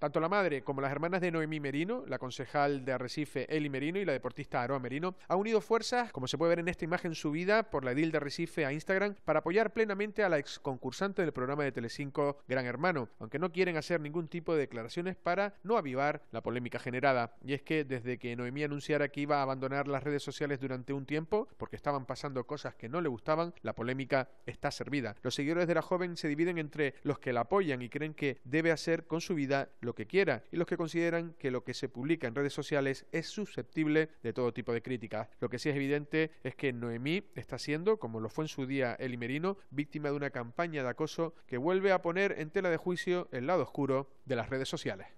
Tanto la madre como las hermanas de Noemí Merino, la concejal de Arrecife Eli Merino y la deportista Aroa Merino, han unido fuerzas, como se puede ver en esta imagen subida por la edil de Arrecife a Instagram, para apoyar plenamente a la ex concursante del programa de Telecinco Gran Hermano, aunque no quieren hacer ningún tipo de declaraciones para no avivar la polémica generada. Y es que desde que Noemí anunciara que iba a abandonar las redes sociales durante un tiempo, porque estaban pasando cosas que no le gustaban, la polémica está servida. Los seguidores de la joven se dividen entre los que la apoyan y creen que debe hacer con su vida lo lo que quiera y los que consideran que lo que se publica en redes sociales es susceptible de todo tipo de críticas. Lo que sí es evidente es que Noemí está siendo, como lo fue en su día Eli Merino, víctima de una campaña de acoso que vuelve a poner en tela de juicio el lado oscuro de las redes sociales.